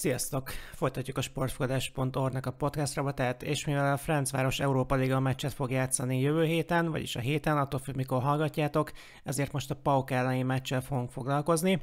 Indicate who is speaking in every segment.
Speaker 1: Sziasztok! Folytatjuk a sportfogadás.org-nak a podcast rabatát, és mivel a Francváros Európa Liga meccset fog játszani jövő héten, vagyis a héten, attól függ, mikor hallgatjátok, ezért most a PAOK elleni meccsel fogunk foglalkozni.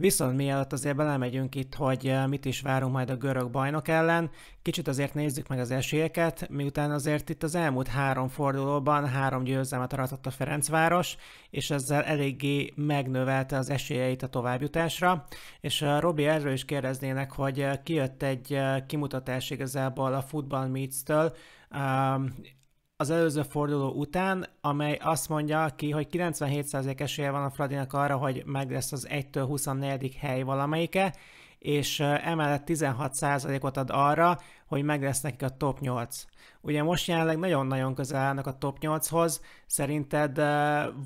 Speaker 1: Viszont mielőtt azért belemegyünk itt, hogy eh, mit is várunk majd a görög bajnok ellen, kicsit azért nézzük meg az esélyeket, miután azért itt az elmúlt három fordulóban három győzelmet aratott a Ferencváros, és ezzel eléggé megnövelte az esélyeit a továbbjutásra. És eh, Robi, erről is kérdeznének, hogy eh, kijött egy kimutatás igazából a Football Meets-től, ehm, az előző forduló után, amely azt mondja ki, hogy 97% esélye van a Fradinak arra, hogy meg lesz az 1-től 24. hely valamelyike, és emellett 16%-ot ad arra, hogy meg lesz nekik a top 8. Ugye most jelenleg nagyon-nagyon közel állnak a top 8-hoz, szerinted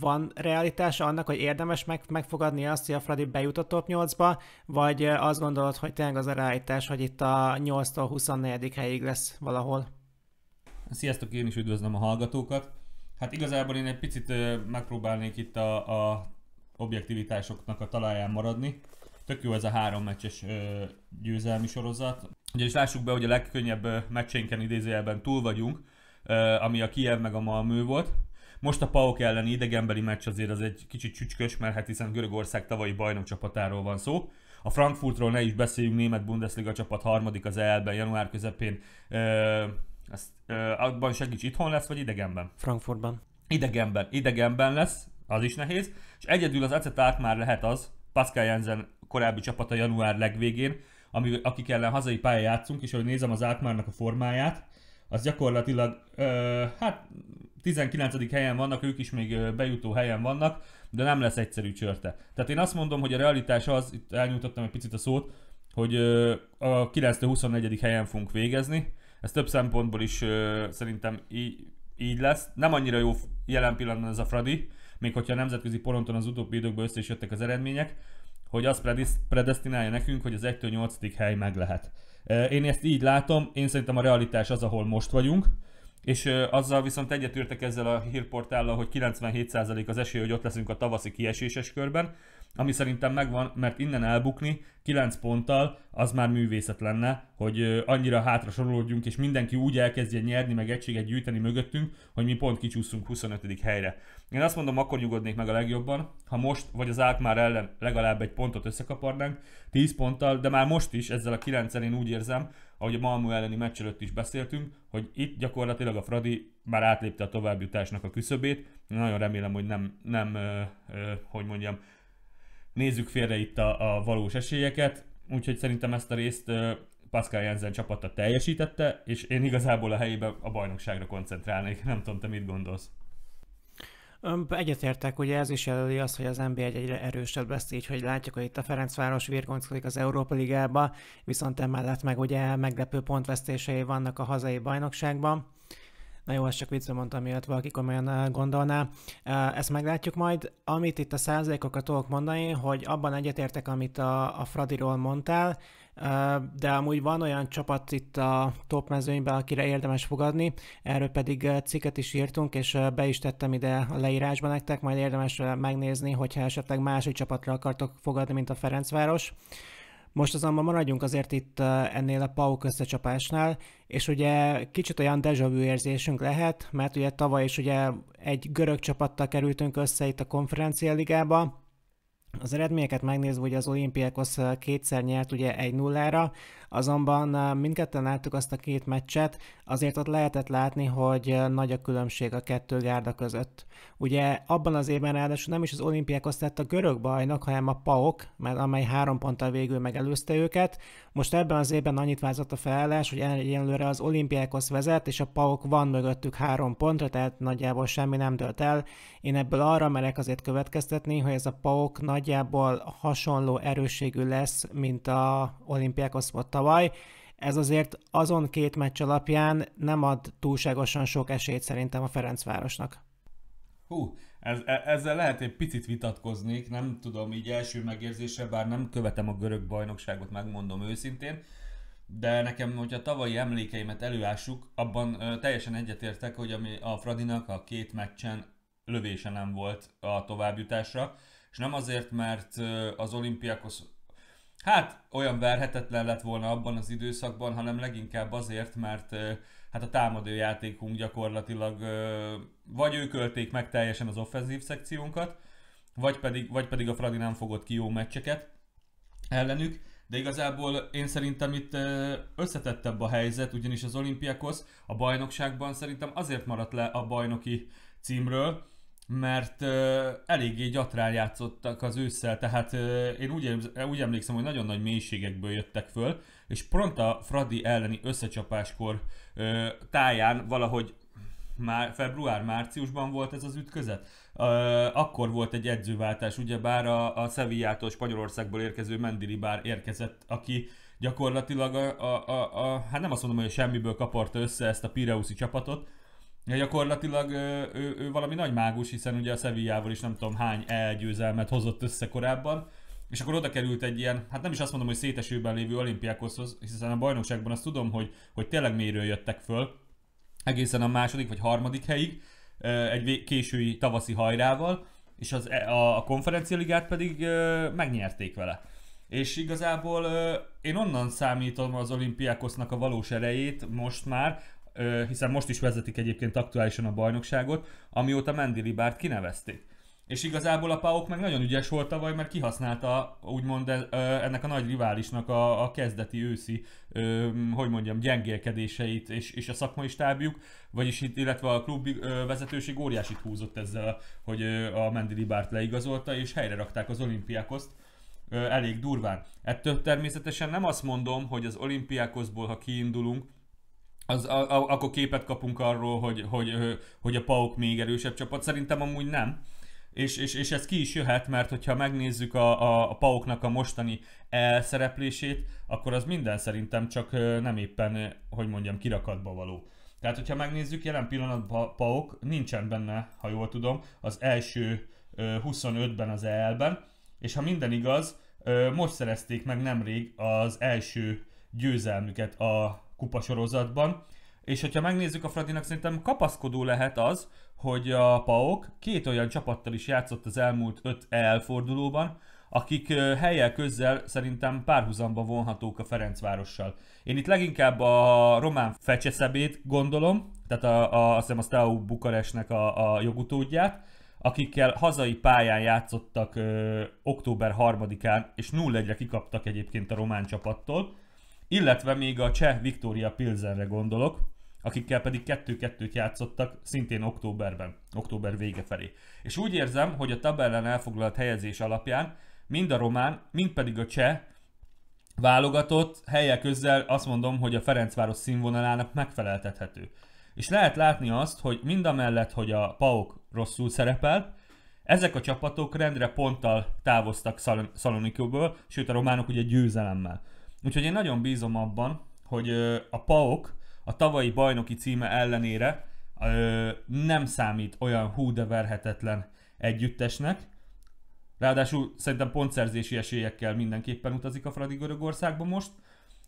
Speaker 1: van realitása annak, hogy érdemes meg, megfogadni azt, hogy a Fradi bejut a top 8-ba, vagy azt gondolod, hogy tényleg az a realitás, hogy itt a 8-tól 24. helyig lesz valahol? Sziasztok, én is üdvözlöm a hallgatókat.
Speaker 2: Hát igazából én egy picit megpróbálnék itt a, a objektivitásoknak a talaján maradni. Tök jó ez a három meccses győzelmi sorozat. is lássuk be, hogy a legkönnyebb meccsénken idézőjelben túl vagyunk, ami a Kiev meg a Malmö volt. Most a PAOK elleni idegenbeli meccs azért az egy kicsit csücskös, mert hát hiszen Görögország tavalyi bajnok csapatáról van szó. A Frankfurtról ne is beszéljünk, német Bundesliga csapat harmadik az EL-ben január közepén ezt, ö, abban segíts, itthon lesz, vagy idegenben? Frankfurtban. Idegenben, idegenben lesz, az is nehéz. És egyedül az acetát már lehet az, Pascal Jensen korábbi csapata január legvégén, ami, akik ellen hazai pályán játszunk, és ahogy nézem az átmárnak a formáját, az gyakorlatilag, ö, hát 19. helyen vannak, ők is még bejutó helyen vannak, de nem lesz egyszerű csörte. Tehát én azt mondom, hogy a realitás az, itt elnyújtottam egy picit a szót, hogy a 9-24. helyen fogunk végezni, ez több szempontból is ö, szerintem így, így lesz. Nem annyira jó jelen pillanatban ez a Fradi, még hogyha a nemzetközi poronton az utóbbi időkben össze is jöttek az eredmények, hogy azt predestinálja nekünk, hogy az 1 8 hely meg lehet. Én ezt így látom, én szerintem a realitás az, ahol most vagyunk, és azzal viszont egyetértek ezzel a hírportállal, hogy 97% az esély, hogy ott leszünk a tavaszi kieséses körben, ami szerintem megvan, mert innen elbukni 9 ponttal az már művészet lenne, hogy annyira hátra sorolódjunk, és mindenki úgy elkezdje nyerni, meg egységet gyűjteni mögöttünk, hogy mi pont kicsúszunk 25. helyre. Én azt mondom, akkor nyugodnék meg a legjobban, ha most vagy az Ákmár ellen legalább egy pontot összekaparnánk, 10 ponttal, de már most is ezzel a 9 én úgy érzem, ahogy a Malmö elleni meccs előtt is beszéltünk, hogy itt gyakorlatilag a Fradi már átlépte a továbbjutásnak a küszöbét. Nagyon remélem, hogy nem, nem ö, ö, hogy mondjam, nézzük félre itt a, a valós esélyeket, úgyhogy szerintem ezt a részt Pascal Jensen csapata teljesítette, és én igazából a helyébe a bajnokságra koncentrálnék. Nem tudom, te mit gondolsz?
Speaker 1: Egyetértek, ugye ez is jelöli azt, hogy az NBA egy egyre erősebb lesz így, hogy látjuk, hogy itt a Ferencváros virgonckodik az Európa Ligába, viszont emellett meg ugye meglepő pontvesztései vannak a hazai bajnokságban. Na jó, ezt csak viccben mondtam, miatt valaki komolyan eh, gondolná. Eh, ezt meglátjuk majd. Amit itt a százalékokat tudok mondani, hogy abban egyetértek, amit a, a Fradiról mondtál, eh, de amúgy van olyan csapat itt a top mezőnyben, akire érdemes fogadni, erről pedig cikket is írtunk, és be is tettem ide a leírásba nektek, majd érdemes megnézni, hogyha esetleg másik csapatra akartok fogadni, mint a Ferencváros. Most azonban maradjunk azért itt eh, ennél a PAUK összecsapásnál, és ugye kicsit olyan deja vu érzésünk lehet, mert ugye tavaly is ugye egy görög csapattal kerültünk össze itt a konferencia ligába, az eredményeket megnézve, hogy az Olimpiákos kétszer nyert ugye 1-0-ra, azonban mindketten láttuk azt a két meccset, azért ott lehetett látni, hogy nagy a különbség a kettő gárda között. Ugye abban az évben ráadásul nem is az Olimpiákos lett a görög bajnak, hanem a PAOK, mert amely három ponttal végül megelőzte őket, most ebben az évben annyit vázott a felállás, hogy egyenlőre az olimpiákhoz vezet, és a PAOK van mögöttük három pontra, tehát nagyjából semmi nem dölt el. Én ebből arra merek azért következtetni, hogy ez a PAOK nagyjából hasonló erősségű lesz, mint a olimpiákhoz volt tavaly. Ez azért azon két meccs alapján nem ad túlságosan sok esélyt szerintem a Ferencvárosnak.
Speaker 2: Hú, ez, e, ezzel lehet egy picit vitatkoznék, nem tudom így első megérzése, bár nem követem a görög bajnokságot, megmondom őszintén, de nekem, hogyha tavalyi emlékeimet előássuk, abban ö, teljesen egyetértek, hogy ami a Fradinak a két meccsen lövése nem volt a továbbjutásra, és nem azért, mert az olimpiakhoz hát olyan verhetetlen lett volna abban az időszakban, hanem leginkább azért, mert hát a támadó játékunk gyakorlatilag vagy ők ölték meg teljesen az offenzív szekciónkat, vagy pedig, vagy pedig a Fradi nem fogott ki jó meccseket ellenük, de igazából én szerintem itt összetettebb a helyzet, ugyanis az Olympiakos a bajnokságban szerintem azért maradt le a bajnoki címről, mert eléggé gyatrán játszottak az ősszel, tehát én úgy, úgy emlékszem, hogy nagyon nagy mélységekből jöttek föl, és pont a Fradi elleni összecsapáskor ö, táján valahogy már február-márciusban volt ez az ütközet. Ö, akkor volt egy edzőváltás, ugyebár a, a Sevillától Spanyolországból érkező Mendilibár érkezett, aki gyakorlatilag a, a, a, a, hát nem azt mondom, hogy semmiből kaparta össze ezt a Pireuszi csapatot, Ja, gyakorlatilag ő, ő, ő valami nagy mágus, hiszen ugye a Sevillával is nem tudom hány elgyőzelmet hozott össze korábban, és akkor oda került egy ilyen, hát nem is azt mondom, hogy szétesőben lévő olimpiákoszhoz, hiszen a bajnokságban azt tudom, hogy, hogy tényleg mélyről jöttek föl, egészen a második vagy harmadik helyig, egy késői tavaszi hajrával, és az, e- a, a konferencialigát pedig megnyerték vele. És igazából én onnan számítom az olimpiákosznak a valós erejét most már, hiszen most is vezetik egyébként aktuálisan a bajnokságot, amióta Mendy Libárt kinevezték. És igazából a Pauk meg nagyon ügyes volt tavaly, mert kihasználta úgymond e, e, ennek a nagy riválisnak a, a kezdeti őszi, hogy mondjam, gyengélkedéseit és, és a szakmai stábjuk, vagyis itt, illetve a klub vezetőség óriásit húzott ezzel, hogy a Mendi Libárt leigazolta, és helyre rakták az olimpiákoszt elég durván. Ettől természetesen nem azt mondom, hogy az olimpiákozból, ha kiindulunk, az, a, a, akkor képet kapunk arról, hogy, hogy, hogy a Pauk még erősebb csapat. Szerintem amúgy nem és, és, és ez ki is jöhet, mert hogyha megnézzük a, a, a pauknak a mostani elszereplését, akkor az minden szerintem csak nem éppen, hogy mondjam, kirakatba való. Tehát, hogyha megnézzük, jelen pillanatban pauk nincsen benne, ha jól tudom, az első 25-ben az EL-ben, és ha minden igaz, most szerezték meg nemrég az első győzelmüket a kupasorozatban, és hogyha megnézzük a Fradinak, szerintem kapaszkodó lehet az, hogy a Paok két olyan csapattal is játszott az elmúlt öt elfordulóban, akik helyel közzel szerintem párhuzamba vonhatók a Ferencvárossal. Én itt leginkább a román fecseszebét gondolom, tehát a, a, azt hiszem a Steaua Bukarestnek a, a jogutódját, akikkel hazai pályán játszottak ö, október 3-án, és 0-1-re kikaptak egyébként a román csapattól, illetve még a cseh Viktória Pilzenre gondolok, akikkel pedig kettő-kettőt játszottak szintén októberben, október vége felé. És úgy érzem, hogy a tabellán elfoglalt helyezés alapján mind a román, mind pedig a cseh válogatott helyek közzel azt mondom, hogy a Ferencváros színvonalának megfeleltethető. És lehet látni azt, hogy mind a mellett, hogy a PAOK rosszul szerepel, ezek a csapatok rendre ponttal távoztak Szal- Szalonikóból, sőt a románok ugye győzelemmel. Úgyhogy én nagyon bízom abban, hogy a PAOK a tavalyi bajnoki címe ellenére ö, nem számít olyan hú de verhetetlen együttesnek. Ráadásul szerintem pontszerzési esélyekkel mindenképpen utazik a Fradi Görögországba most,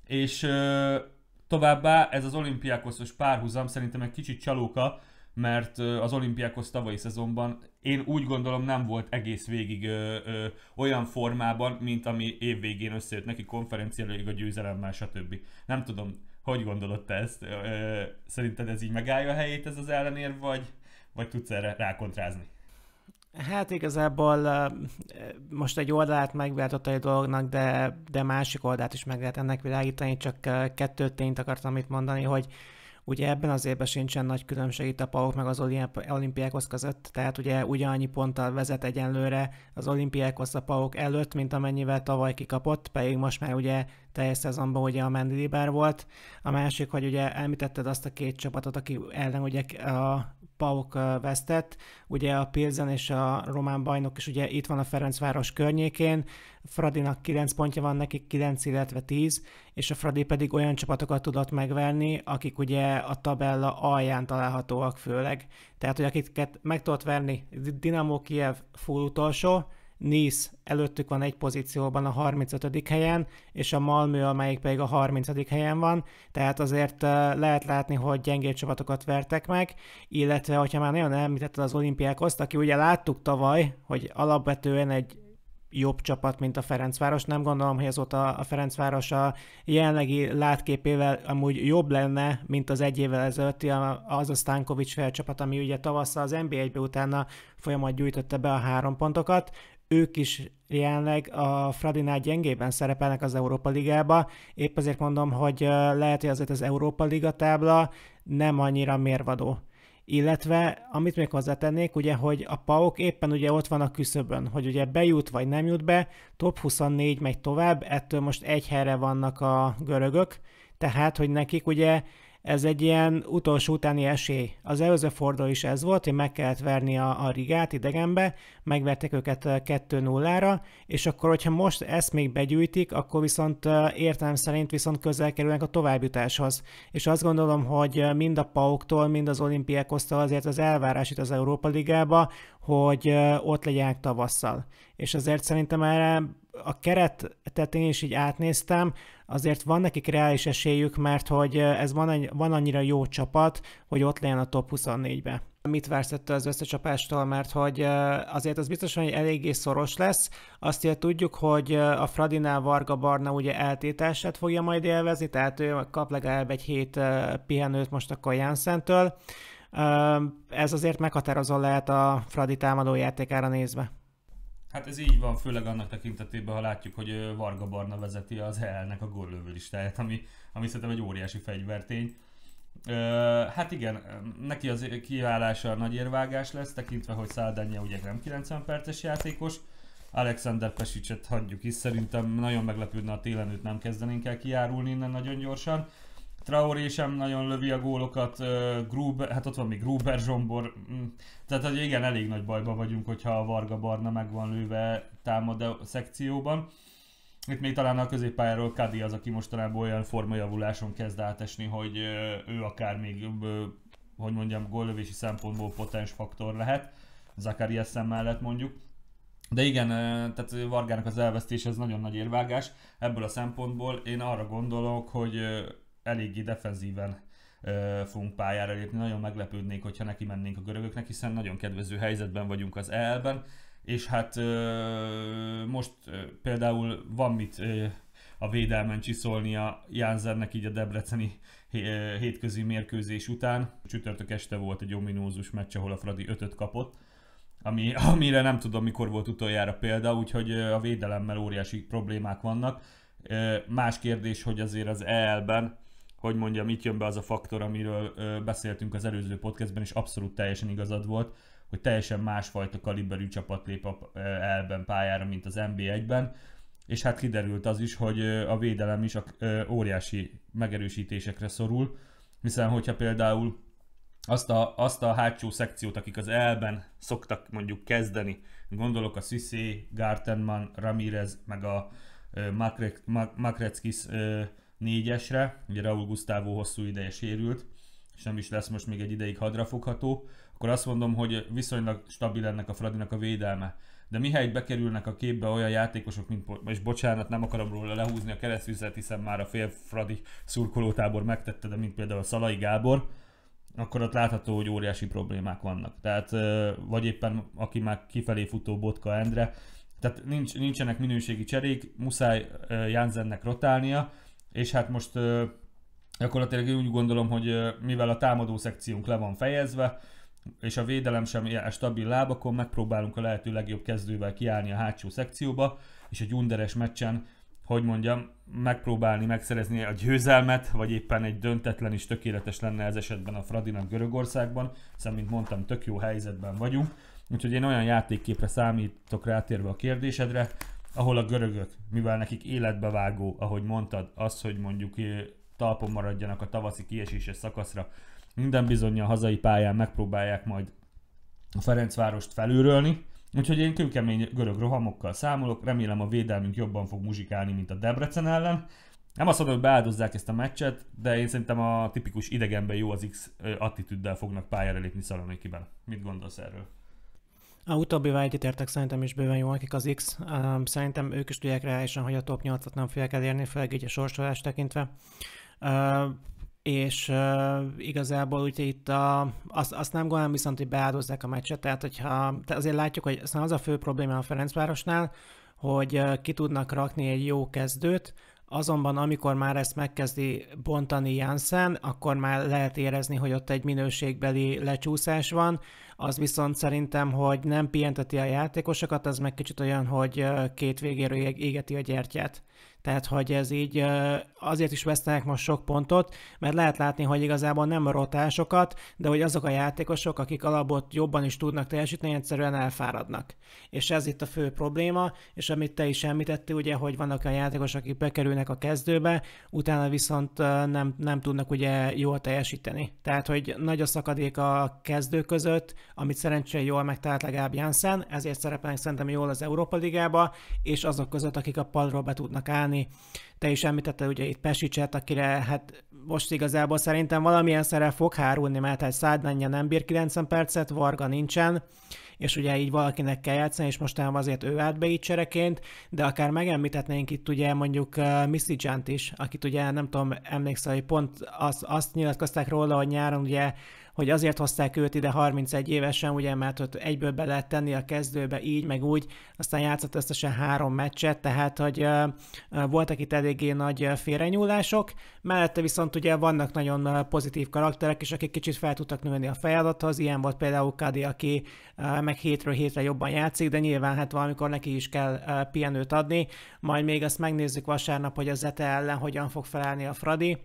Speaker 2: és ö, továbbá ez az olimpiákoszos párhuzam szerintem egy kicsit csalóka, mert az olimpiákhoz tavalyi szezonban én úgy gondolom nem volt egész végig ö, ö, olyan formában, mint ami évvégén összejött neki konferenciálóig a győzelemmel, stb. Nem tudom, hogy gondolod te ezt? Szerinted ez így megállja a helyét ez az ellenér, vagy, vagy tudsz erre rákontrázni?
Speaker 1: Hát igazából most egy oldalát megváltotta egy dolognak, de, de másik oldalt is meg lehet ennek világítani, csak kettő tényt akartam itt mondani, hogy Ugye ebben az évben sincsen nagy különbség itt a Pauk meg az olimpiákhoz között, tehát ugye ugyanannyi ponttal vezet egyenlőre az olimpiákhoz a Pauk előtt, mint amennyivel tavaly kikapott, pedig most már ugye teljes szezonban ugye a Mendilibar volt. A másik, hogy ugye elmitetted azt a két csapatot, aki ellen ugye a Pauk vesztett, ugye a Pilzen és a román bajnok is ugye itt van a Ferencváros környékén, Fradinak 9 pontja van, nekik 9, illetve 10, és a Fradi pedig olyan csapatokat tudott megverni, akik ugye a tabella alján találhatóak főleg. Tehát, hogy akiket meg tudott verni Dinamo Kiev full utolsó, Nice előttük van egy pozícióban a 35. helyen, és a Malmö, amelyik pedig a 30. helyen van, tehát azért lehet látni, hogy gyengébb csapatokat vertek meg, illetve, hogyha már nagyon említetted az olimpiákhoz, aki ugye láttuk tavaly, hogy alapvetően egy jobb csapat, mint a Ferencváros. Nem gondolom, hogy azóta a Ferencváros a jelenlegi látképével amúgy jobb lenne, mint az egy évvel ezelőtti, az a Stankovics felcsapat, ami ugye tavasszal az NB1-be utána folyamat gyűjtötte be a három pontokat ők is jelenleg a Fradinál gyengében szerepelnek az Európa Ligába. Épp azért mondom, hogy lehet, hogy azért az Európa Liga tábla nem annyira mérvadó. Illetve, amit még hozzátennék, ugye, hogy a PAOK éppen ugye ott van a küszöbön, hogy ugye bejut vagy nem jut be, top 24 megy tovább, ettől most egy helyre vannak a görögök, tehát, hogy nekik ugye ez egy ilyen utolsó utáni esély. Az előző forduló is ez volt, hogy meg kellett verni a, a Rigát idegenbe, megvertek őket 2-0-ra, és akkor, hogyha most ezt még begyűjtik, akkor viszont értelem szerint viszont közel kerülnek a továbbjutáshoz. És azt gondolom, hogy mind a Pauktól, mind az olimpiákoztól azért az elvárás itt az Európa Ligába, hogy ott legyenek tavasszal. És azért szerintem erre a keretet én is így átnéztem, azért van nekik reális esélyük, mert hogy ez van, van annyira jó csapat, hogy ott legyen a top 24-be. Mit vársz ettől az összecsapástól, mert hogy azért az biztosan hogy eléggé szoros lesz. Azt ugye tudjuk, hogy a Fradinál Varga Barna ugye eltétását fogja majd élvezni, tehát ő kap legalább egy hét pihenőt most akkor Janszentől. Ez azért meghatározó lehet a Fradi támadó játékára nézve.
Speaker 2: Hát ez így van, főleg annak tekintetében, ha látjuk, hogy Varga Barna vezeti az EL-nek a góllövő listáját, ami, ami szerintem egy óriási fegyvertény. Ö, hát igen, neki az kiállása nagy érvágás lesz, tekintve, hogy Száldánja ugye nem 90 perces játékos. Alexander Pesicset hagyjuk is, szerintem nagyon meglepődne a télen őt nem kezdenénk el kiárulni innen nagyon gyorsan. Traoré sem nagyon lövi a gólokat, Gruber, hát ott van még Gruber Zsombor, mm, tehát hogy igen, elég nagy bajban vagyunk, hogyha a Varga Barna meg van lőve támad szekcióban. Itt még talán a középpályáról Kadi az, aki mostanában olyan formajavuláson kezd átesni, hogy ő akár még, hogy mondjam, góllövési szempontból potens faktor lehet, Zakari eszem mellett mondjuk. De igen, tehát Vargának az elvesztése ez nagyon nagy érvágás. Ebből a szempontból én arra gondolok, hogy eléggé defenzíven fogunk pályára lépni. Nagyon meglepődnék, hogyha neki mennénk a görögöknek, hiszen nagyon kedvező helyzetben vagyunk az EL-ben, és hát most például van mit a védelmen csiszolnia Jánzernek így a debreceni hétközi mérkőzés után. Csütörtök este volt egy ominózus meccs, ahol a Fradi ötöt kapott, ami, amire nem tudom mikor volt utoljára példa, úgyhogy a védelemmel óriási problémák vannak. Más kérdés, hogy azért az EL-ben hogy mondjam, itt jön be az a faktor, amiről ö, beszéltünk az előző podcastben, és abszolút teljesen igazad volt, hogy teljesen másfajta kaliberű csapat lép a elben pályára, mint az NB1-ben, és hát kiderült az is, hogy a védelem is a, ö, óriási megerősítésekre szorul, hiszen hogyha például azt a, azt a hátsó szekciót, akik az elben szoktak mondjuk kezdeni, gondolok a Sissé, Gartenman, Ramirez, meg a Makreckis négyesre, ugye Raúl Gustavo hosszú ideje sérült, és nem is lesz most még egy ideig hadrafogható, akkor azt mondom, hogy viszonylag stabil ennek a Fradinak a védelme. De mihelyt bekerülnek a képbe olyan játékosok, mint, és bocsánat, nem akarom róla lehúzni a keresztvizet, hiszen már a fél Fradi szurkolótábor megtette, de mint például a Szalai Gábor, akkor ott látható, hogy óriási problémák vannak. Tehát, vagy éppen aki már kifelé futó Botka Endre, tehát nincs, nincsenek minőségi cserék, muszáj Jánzennek rotálnia, és hát most gyakorlatilag úgy gondolom, hogy mivel a támadó szekciónk le van fejezve, és a védelem sem ilyen stabil lábakon, megpróbálunk a lehető legjobb kezdővel kiállni a hátsó szekcióba, és egy underes meccsen, hogy mondjam, megpróbálni megszerezni a győzelmet, vagy éppen egy döntetlen is tökéletes lenne ez esetben a Fradinak Görögországban, hiszen, mint mondtam, tök jó helyzetben vagyunk. Úgyhogy én olyan játékképre számítok rátérve a kérdésedre, ahol a görögök, mivel nekik életbevágó, ahogy mondtad, az, hogy mondjuk eh, talpon maradjanak a tavaszi kieséses szakaszra, minden bizony a hazai pályán megpróbálják majd a Ferencvárost felülrölni. Úgyhogy én kőkemény görög rohamokkal számolok, remélem a védelmünk jobban fog muzsikálni, mint a Debrecen ellen. Nem azt mondom, hogy beáldozzák ezt a meccset, de én szerintem a tipikus idegenben jó az X eh, attitűddel fognak pályára lépni Szalonikiben. Mit gondolsz erről?
Speaker 1: A utóbbival értek szerintem is bőven jó, akik az X. Um, szerintem ők is tudják reálisan, hogy a top 8-at nem fogják elérni, főleg így a sorsolás tekintve. Uh, és uh, igazából ugye itt a, azt, azt nem gondolom viszont, hogy beáldozzák a meccset, tehát hogyha, te azért látjuk, hogy az a fő probléma a Ferencvárosnál, hogy uh, ki tudnak rakni egy jó kezdőt, Azonban amikor már ezt megkezdi bontani Janssen, akkor már lehet érezni, hogy ott egy minőségbeli lecsúszás van. Az viszont szerintem, hogy nem pihenteti a játékosokat, az meg kicsit olyan, hogy két végéről égeti a gyertyát. Tehát, hogy ez így azért is vesztenek most sok pontot, mert lehet látni, hogy igazából nem a rotásokat, de hogy azok a játékosok, akik alapot jobban is tudnak teljesíteni, egyszerűen elfáradnak. És ez itt a fő probléma, és amit te is említettél, ugye, hogy vannak a játékosok, akik bekerülnek a kezdőbe, utána viszont nem, nem tudnak ugye jól teljesíteni. Tehát, hogy nagy a szakadék a kezdő között, amit szerencsére jól megtalált legalább Janssen, ezért szerepelnek szerintem jól az Európa Ligába, és azok között, akik a padról be tudnak állni, játszani. Te is említette ugye itt Pesicset, akire hát most igazából szerintem valamilyen szerep fog hárulni, mert hát Szádnánja nem bír 90 percet, Varga nincsen, és ugye így valakinek kell játszani, és most azért ő állt be így csereként, de akár megemlíthetnénk itt ugye mondjuk uh, Missy Jant is, akit ugye nem tudom, emlékszel, hogy pont az, azt nyilatkozták róla, hogy nyáron ugye hogy azért hozták őt ide 31 évesen, ugye, mert ott egyből be lehet tenni a kezdőbe így, meg úgy, aztán játszott összesen három meccset, tehát hogy voltak itt eléggé nagy félrenyúlások, mellette viszont ugye vannak nagyon pozitív karakterek is, akik kicsit fel tudtak nőni a feladathoz, ilyen volt például Kadi, aki meg hétről hétre jobban játszik, de nyilván hát valamikor neki is kell pihenőt adni, majd még azt megnézzük vasárnap, hogy a Zete ellen hogyan fog felállni a Fradi,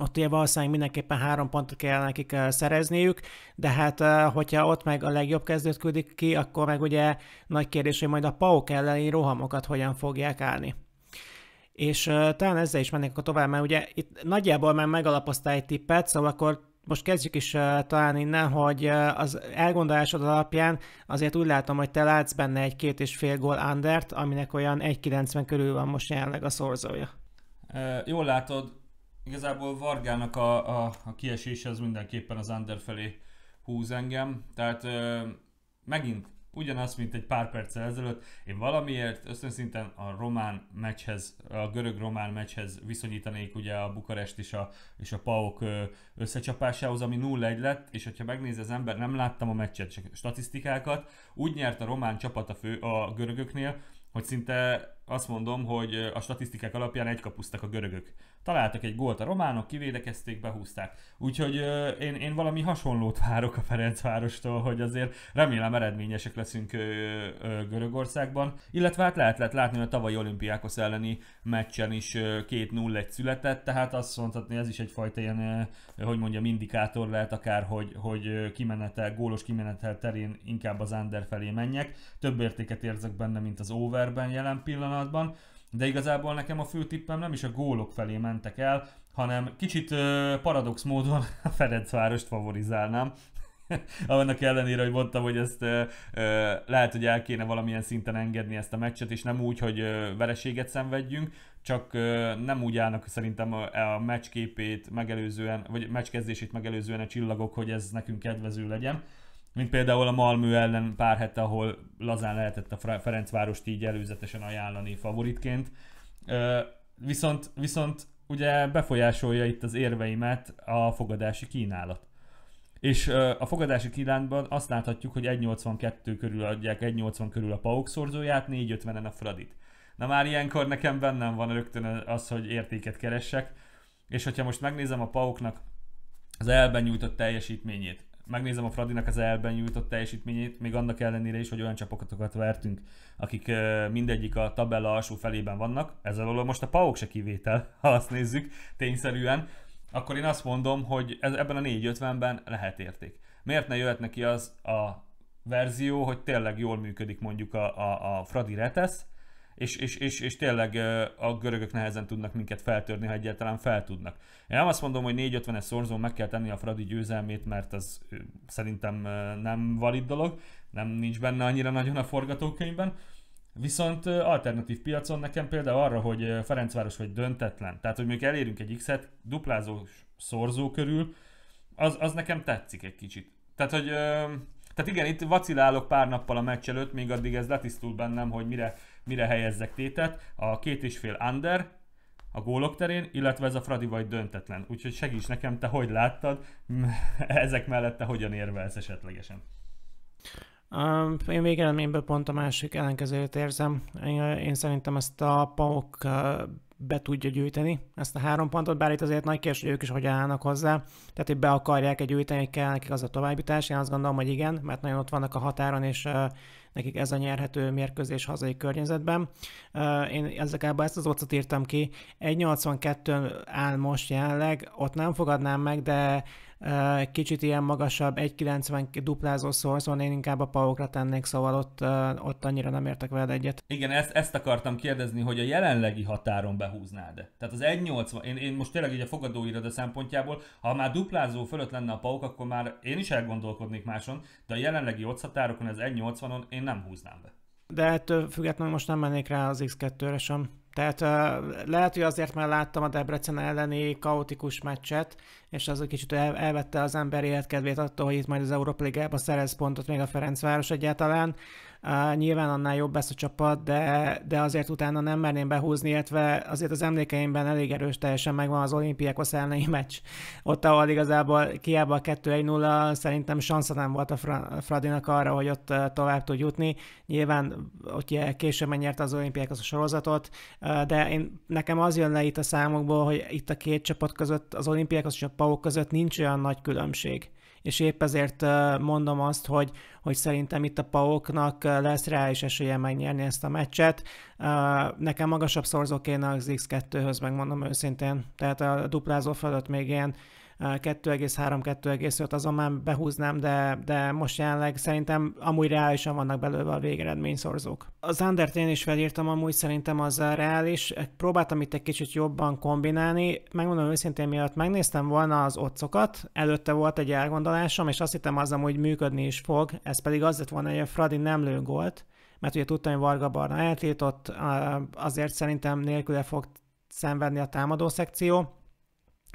Speaker 1: ott ugye valószínűleg mindenképpen három pontot kell nekik szerezniük, de hát hogyha ott meg a legjobb kezdőt küldik ki, akkor meg ugye nagy kérdés, hogy majd a PAOK elleni rohamokat hogyan fogják állni. És uh, talán ezzel is mennék akkor tovább, mert ugye itt nagyjából már megalapoztál egy tippet, szóval akkor most kezdjük is uh, talán innen, hogy uh, az elgondolásod alapján azért úgy látom, hogy te látsz benne egy két és fél gól undert, aminek olyan 1,90 körül van most jelenleg a szorzója.
Speaker 2: jól látod, igazából Vargának a, a, a kiesése az mindenképpen az under felé húz engem, tehát ö, megint ugyanaz, mint egy pár perccel ezelőtt, én valamiért összönszinten a román meccshez, a görög-román meccshez viszonyítanék ugye a Bukarest és a, és a Pauk összecsapásához, ami 0-1 lett, és hogyha megnézi az ember, nem láttam a meccset, csak statisztikákat, úgy nyert a román csapat a, fő, a görögöknél, hogy szinte azt mondom, hogy a statisztikák alapján egy kapusztak a görögök. Találtak egy gólt a románok, kivédekezték, behúzták. Úgyhogy én, én valami hasonlót várok a Ferencvárostól, hogy azért remélem eredményesek leszünk Görögországban. Illetve hát lehet, lehet látni, hogy a tavalyi olimpiákos elleni meccsen is 2-0-1 született, tehát azt mondhatni, ez is egyfajta ilyen, hogy mondjam, indikátor lehet akár, hogy, hogy kimenetel, gólos kimenetel terén inkább az under felé menjek. Több értéket érzek benne, mint az overben jelen pillanat pillanatban, de igazából nekem a fő tippem nem is a gólok felé mentek el, hanem kicsit paradox módon a Ferencvárost favorizálnám. Annak ellenére, hogy mondtam, hogy ezt ö, ö, lehet, hogy el kéne valamilyen szinten engedni ezt a meccset, és nem úgy, hogy ö, vereséget szenvedjünk, csak ö, nem úgy állnak szerintem a, a meccsképét megelőzően, vagy meccskezdését megelőzően a csillagok, hogy ez nekünk kedvező legyen. Mint például a Malmö ellen pár hete, ahol lazán lehetett a Ferencvárost így előzetesen ajánlani favoritként. Viszont, viszont ugye befolyásolja itt az érveimet a fogadási kínálat. És a fogadási kínálatban azt láthatjuk, hogy 1.82 körül adják, 1.80 körül a PAOK szorzóját, 4.50-en a Fradit. Na már ilyenkor nekem bennem van rögtön az, hogy értéket keressek, és hogyha most megnézem a PAOKnak az elben nyújtott teljesítményét, megnézem a Fradinak az elben nyújtott teljesítményét, még annak ellenére is, hogy olyan csapatokat vertünk, akik mindegyik a tabella alsó felében vannak, ezzel alól most a PAOK se kivétel, ha azt nézzük tényszerűen, akkor én azt mondom, hogy ez, ebben a 450-ben lehet érték. Miért ne jöhet neki az a verzió, hogy tényleg jól működik mondjuk a, a, a Fradi Retesz, és, és, és, és tényleg a görögök nehezen tudnak minket feltörni, ha egyáltalán fel tudnak. Én nem azt mondom, hogy 50 es szorzón meg kell tenni a Fradi győzelmét, mert az szerintem nem valid dolog, nem nincs benne annyira nagyon a forgatókönyvben, Viszont alternatív piacon nekem például arra, hogy Ferencváros vagy döntetlen, tehát hogy még elérünk egy X-et duplázó szorzó körül, az, az nekem tetszik egy kicsit. Tehát, hogy tehát igen, itt vacilálok pár nappal a meccs előtt, még addig ez letisztul bennem, hogy mire mire helyezzek tétet, a két és fél under, a gólok terén, illetve ez a Fradi vagy döntetlen. Úgyhogy segíts nekem, te hogy láttad, ezek mellett te hogyan érvelsz esetlegesen?
Speaker 1: én végeleményből pont a másik ellenkezőjét érzem. Én, én szerintem ezt a PAOK be tudja gyűjteni ezt a három pontot, bár itt azért nagy kérdés, hogy ők is hogy állnak hozzá. Tehát, hogy be akarják egy gyűjteni, hogy kell nekik az a továbbítás. Én azt gondolom, hogy igen, mert nagyon ott vannak a határon, és nekik ez a nyerhető mérkőzés hazai környezetben. Én ezekában ezt az ocot írtam ki, 1.82 áll most jelenleg, ott nem fogadnám meg, de kicsit ilyen magasabb, 1.90 duplázó szóval én inkább a paukra tennék, szóval ott, ott annyira nem értek veled egyet.
Speaker 2: Igen, ezt, ezt akartam kérdezni, hogy a jelenlegi határon behúznád-e? Tehát az 1.80, én, én most tényleg így a fogadóirada szempontjából, ha már duplázó fölött lenne a pauk, akkor már én is elgondolkodnék máson, de a jelenlegi ott határokon, az 1.80-on én nem húznám be.
Speaker 1: De ettől függetlenül most nem mennék rá az X2-re sem. Tehát uh, lehet, hogy azért, mert láttam a Debrecen elleni kaotikus meccset, és az egy kicsit el, elvette az ember életkedvét attól, hogy itt majd az Európa Ligában szerez pontot még a Ferencváros egyáltalán, Uh, nyilván annál jobb lesz a csapat, de, de azért utána nem merném behúzni, illetve azért az emlékeimben elég erős teljesen megvan az olimpiákos elleni meccs. Ott, ahol igazából kiába a 2-1-0, szerintem sansza nem volt a Fradinak arra, hogy ott tovább tud jutni. Nyilván ott később megnyerte az olimpiákos a sorozatot, de én, nekem az jön le itt a számokból, hogy itt a két csapat között, az olimpiákos és a PAO között nincs olyan nagy különbség és épp ezért mondom azt, hogy, hogy szerintem itt a Paoknak lesz rá is esélye megnyerni ezt a meccset. Nekem magasabb szorzókéne az X2-höz, megmondom őszintén. Tehát a duplázó fölött még ilyen 2,3-2,5 azon már behúznám, de, de most jelenleg szerintem amúgy reálisan vannak belőle a végeredményszorzók. Az undert én is felírtam, amúgy szerintem az reális. Próbáltam itt egy kicsit jobban kombinálni. Megmondom őszintén, miatt megnéztem volna az otcokat, előtte volt egy elgondolásom, és azt hittem az amúgy működni is fog, ez pedig az lett volna, hogy a Fradi nem lő gólt, mert ugye tudtam, hogy Varga Barna eltiltott, azért szerintem nélküle fog szenvedni a támadó szekció,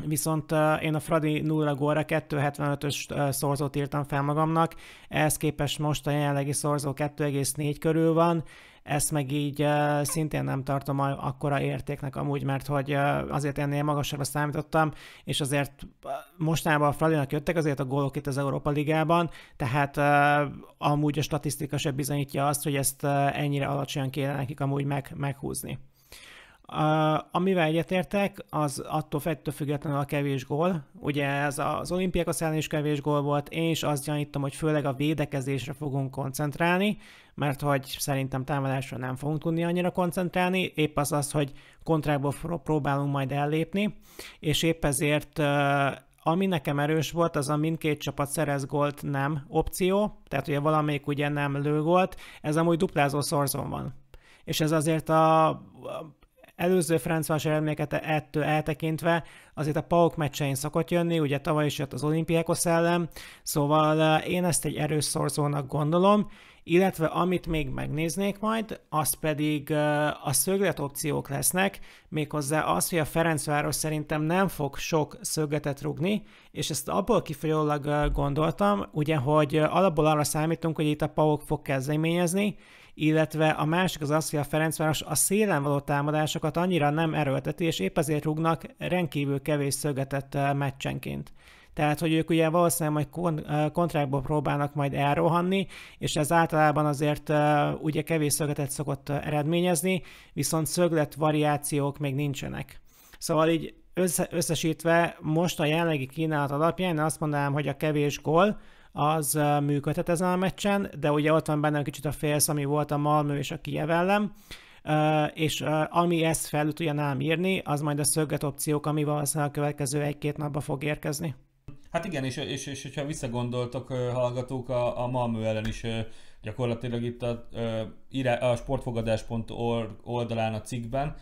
Speaker 1: Viszont én a Fradi 0 góra 2.75-ös szorzót írtam fel magamnak, ehhez képest most a jelenlegi szorzó 2,4 körül van, ezt meg így uh, szintén nem tartom akkora értéknek amúgy, mert hogy uh, azért ennél magasabbra számítottam, és azért uh, mostanában a Fradinak jöttek azért a gólok itt az Európa Ligában, tehát uh, amúgy a statisztika se bizonyítja azt, hogy ezt uh, ennyire alacsonyan kéne nekik amúgy meg, meghúzni. Uh, amivel egyetértek, az attól fettő függetlenül a kevés gól. Ugye ez az olimpiák ellen is kevés gól volt, én is azt gyanítom, hogy főleg a védekezésre fogunk koncentrálni, mert hogy szerintem támadásra nem fogunk tudni annyira koncentrálni, épp az az, hogy kontrákból próbálunk majd ellépni, és épp ezért uh, ami nekem erős volt, az a mindkét csapat szerez gólt nem opció, tehát ugye valamelyik ugye nem lő gólt, ez amúgy duplázó szorzon van. És ez azért a előző Ferencvárosi elméket ettől eltekintve azért a PAOK meccsein szokott jönni, ugye tavaly is jött az olimpiákos ellen, szóval eh, én ezt egy erős szorzónak gondolom, illetve amit még megnéznék majd, az pedig eh, a szöglet opciók lesznek, méghozzá az, hogy a Ferencváros szerintem nem fog sok szögletet rugni, és ezt abból kifolyólag eh, gondoltam, ugye, hogy alapból arra számítunk, hogy itt a PAOK fog kezdeményezni, illetve a másik az az, hogy a Ferencváros a szélen való támadásokat annyira nem erőlteti, és épp azért rúgnak rendkívül kevés szögetett meccsenként. Tehát, hogy ők ugye valószínűleg majd kontrákból próbálnak majd elrohanni, és ez általában azért ugye kevés szögetet szokott eredményezni, viszont szöglet variációk még nincsenek. Szóval így összesítve most a jelenlegi kínálat alapján azt mondanám, hogy a kevés gól, az működhet ezen a meccsen, de ugye ott van benne kicsit a félsz, ami volt a Malmö és a Kiev ellen, és ami ezt fel tudja nám írni, az majd a szöget opciók, ami valószínűleg a következő egy-két napba fog érkezni.
Speaker 2: Hát igen, és, és, és, és ha visszagondoltok, hallgatók, a, a Malmö ellen is gyakorlatilag itt a, a sportfogadás.org oldalán a cikkben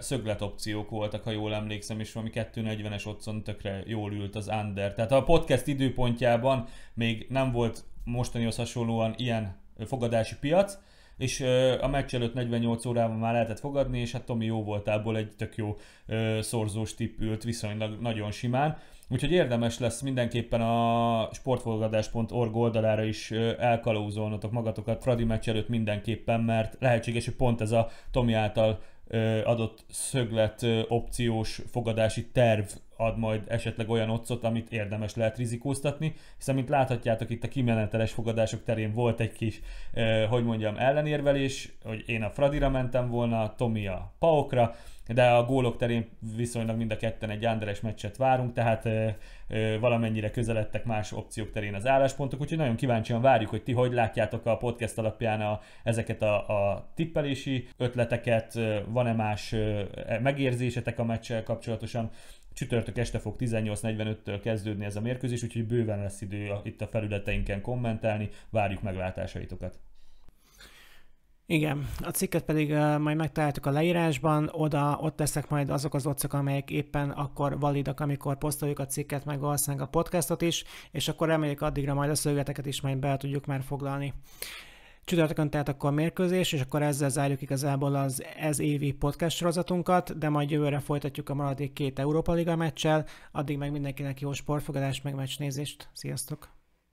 Speaker 2: szögletopciók voltak, ha jól emlékszem, és valami 240-es otthon tökre jól ült az under. Tehát a podcast időpontjában még nem volt mostanihoz hasonlóan ilyen fogadási piac, és a meccs előtt 48 órában már lehetett fogadni, és hát Tomi jó voltából egy tök jó szorzós tippült viszonylag nagyon simán. Úgyhogy érdemes lesz mindenképpen a sportfogadás.org oldalára is elkalózolnotok magatokat Fradi meccs előtt mindenképpen, mert lehetséges, hogy pont ez a Tomi által adott szöglet opciós fogadási terv ad majd esetleg olyan occot, amit érdemes lehet rizikóztatni, hiszen mint láthatjátok itt a kimeneteles fogadások terén volt egy kis, eh, hogy mondjam, ellenérvelés, hogy én a Fradira mentem volna, Tomi a Paokra, de a gólok terén viszonylag mind a ketten egy Anderes meccset várunk, tehát valamennyire közeledtek más opciók terén az álláspontok, úgyhogy nagyon kíváncsian várjuk, hogy ti hogy látjátok a podcast alapján a, ezeket a, a tippelési ötleteket, van-e más megérzésetek a meccsel kapcsolatosan, Csütörtök este fog 18.45-től kezdődni ez a mérkőzés, úgyhogy bőven lesz idő itt a felületeinken kommentálni, várjuk meglátásaitokat.
Speaker 1: Igen, a cikket pedig uh, majd megtaláltuk a leírásban, oda ott teszek majd azok az otcok, amelyek éppen akkor validak, amikor posztoljuk a cikket, meg valószínűleg a podcastot is, és akkor reméljük addigra majd a szögeteket is majd be tudjuk már foglalni. Csütörtökön tehát akkor mérkőzés, és akkor ezzel zárjuk igazából az ez évi podcast sorozatunkat, de majd jövőre folytatjuk a maradék két Európa Liga meccsel, addig meg mindenkinek jó sportfogadást, meg meccsnézést. Sziasztok!